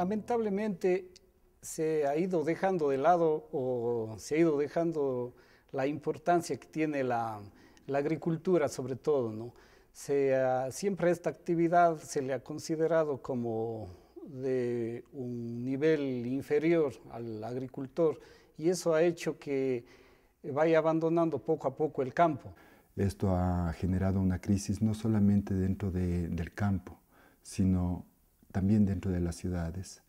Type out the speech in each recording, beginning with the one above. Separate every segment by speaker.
Speaker 1: lamentablemente se ha ido dejando de lado o se ha ido dejando la importancia que tiene la, agricultura sobre todo, ¿no? siempre esta actividad se le ha considerado como de un nivel inferior al agricultor y eso ha hecho que vaya abandonando poco a poco el campo.
Speaker 2: Esto ha generado una crisis no solamente dentro del campo, sino también dentro de las ciudades.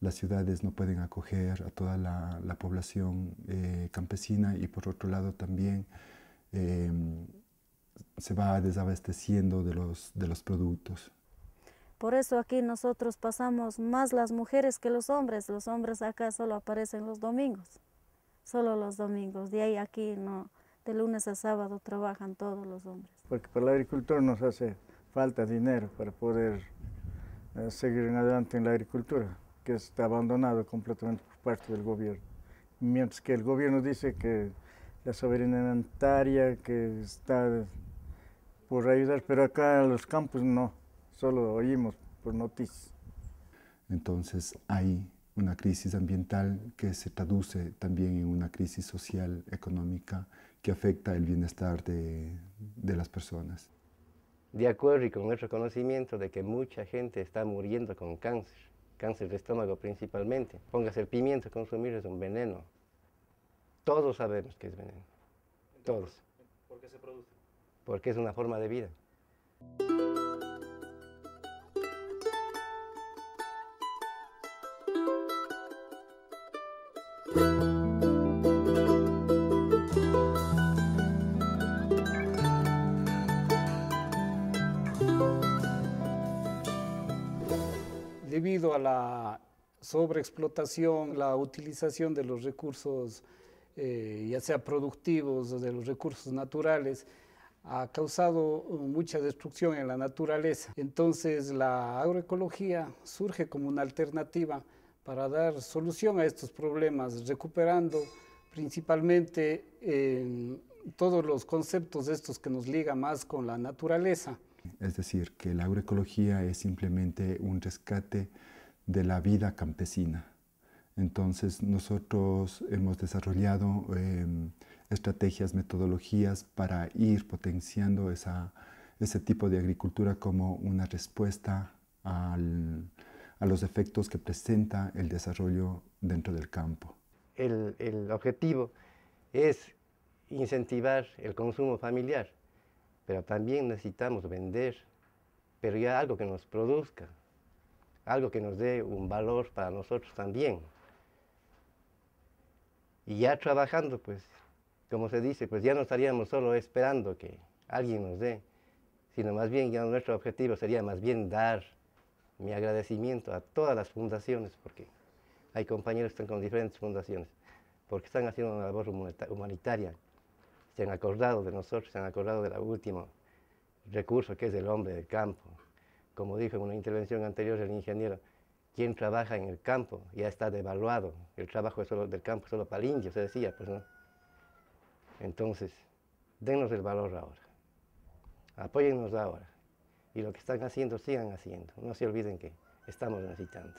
Speaker 2: Las ciudades no pueden acoger a toda la, población eh, campesina y por otro lado también em, se va desabasteciendo de los, de los productos.
Speaker 1: Por eso aquí nosotros pasamos más las mujeres que los hombres. Los hombres acá solo aparecen los domingos, solo los domingos. De ahí aquí no, de lunes a sábado trabajan todos los hombres.
Speaker 3: Porque para el agricultor nos hace falta dinero para poder seguir seguir adelante en la agricultura, que está abandonado completamente por parte del gobierno. Mientras que el gobierno dice que la soberanía alimentaria, que está por ayudar, pero acá en los campos no, solo oímos por noticias.
Speaker 2: Entonces hay una crisis ambiental que se traduce también en una crisis social, económica, que afecta el bienestar de, de las personas
Speaker 4: de acuerdo y con el conocimiento de que mucha gente está muriendo con cáncer, cáncer de estómago principalmente. Póngase el pimiento, consumir es un veneno. Todos sabemos que es veneno. Todos. ¿Por qué se produce? Porque es una forma de vida.
Speaker 1: debido a la sobreexplotación, la utilización de los recursos, eh, ya sea productivos, o de los recursos naturales, ha causado mucha destrucción en la naturaleza. Entonces la agroecología surge como una alternativa para dar solución a estos problemas, recuperando principalmente todos los conceptos de estos que nos liga más con la naturaleza.
Speaker 2: Es decir, que la agroecología es simplemente un rescate de la vida campesina. Entonces nosotros hemos desarrollado em, estrategias, metodologías para ir potenciando ese tipo de agricultura como una respuesta a los efectos que presenta el desarrollo dentro del campo.
Speaker 4: el, el objetivo es incentivar el consumo familiar, pero también necesitamos vender, pero ya algo que nos produzca, algo que nos dé un valor para nosotros también. Y ya trabajando, pues, como se dice, pues ya no estaríamos solo esperando que alguien nos dé, sino más bien ya nuestro objetivo sería más bien dar mi agradecimiento a todas las fundaciones, porque hay compañeros que están con diferentes fundaciones, porque están haciendo una labor humanitaria se han acordado de nosotros, se han acordado del último recurso que es el hombre del campo. Como dijo en una intervención anterior el ingeniero, quien trabaja en el campo ya está devaluado, el trabajo del campo es solo para el indio, se decía, pues Entonces, denos el valor ahora, apóyennos ahora, y lo que están haciendo sigan haciendo, no se olviden que estamos necesitando.